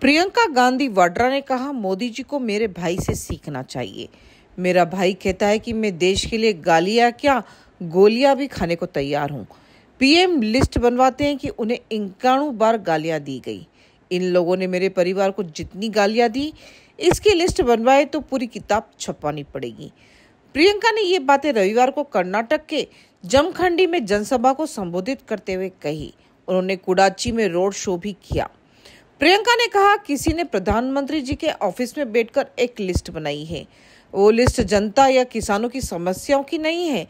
प्रियंका गांधी वाड्रा ने कहा मोदी जी को मेरे भाई से सीखना चाहिए मेरा भाई कहता है कि मैं देश के लिए गालियां क्या गोलियां भी खाने को तैयार हूं पीएम लिस्ट बनवाते हैं कि उन्हें इक्याणु बार गालियां दी गई इन लोगों ने मेरे परिवार को जितनी गालियां दी इसकी लिस्ट बनवाए तो पूरी किताब छपानी पड़ेगी प्रियंका ने ये बातें रविवार को कर्नाटक के जमखंडी में जनसभा को संबोधित करते हुए कही उन्होंने कुडाची में रोड शो भी किया प्रियंका ने कहा किसी ने प्रधानमंत्री जी के ऑफिस में बैठकर एक लिस्ट बनाई है वो लिस्ट जनता या किसानों की समस्याओं की नहीं है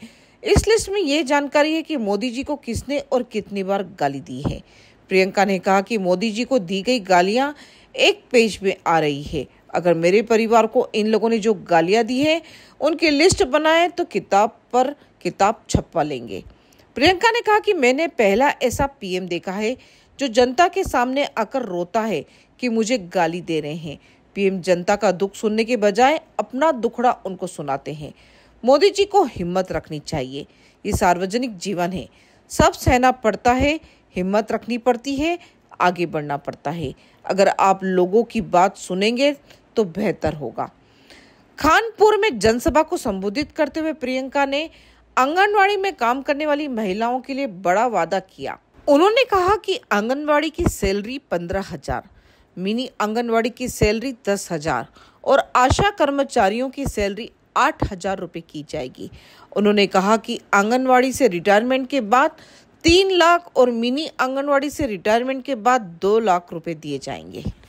इस लिस्ट में ये जानकारी है कि मोदी जी को किसने और कितनी बार गाली दी है प्रियंका ने कहा कि मोदी जी को दी गई गालियां एक पेज में आ रही है अगर मेरे परिवार को इन लोगों ने जो गालियां दी है उनकी लिस्ट बनाए तो किताब पर किताब छपवा लेंगे प्रियंका ने कहा कि मैंने पहला ऐसा पीएम देखा है जो जनता के सामने आकर रोता है कि मुझे गाली दे रहे हैं पीएम जनता का दुख सुनने के बजाय अपना दुखड़ा उनको सुनाते हैं मोदी जी को हिम्मत रखनी चाहिए ये सार्वजनिक जीवन है सब सहना पड़ता है हिम्मत रखनी पड़ती है आगे बढ़ना पड़ता है अगर आप लोगों की बात सुनेंगे तो बेहतर होगा खानपुर में जनसभा को संबोधित करते हुए प्रियंका ने आंगनवाड़ी में काम करने वाली महिलाओं के लिए बड़ा वादा किया उन्होंने कहा कि आंगनवाड़ी की सैलरी पंद्रह हजार मिनी आंगनवाड़ी की सैलरी दस हजार और आशा कर्मचारियों की सैलरी आठ हजार रुपये की जाएगी उन्होंने कहा कि आंगनवाड़ी से रिटायरमेंट के बाद तीन लाख और मिनी आंगनवाड़ी से रिटायरमेंट के बाद दो लाख रुपए दिए जाएंगे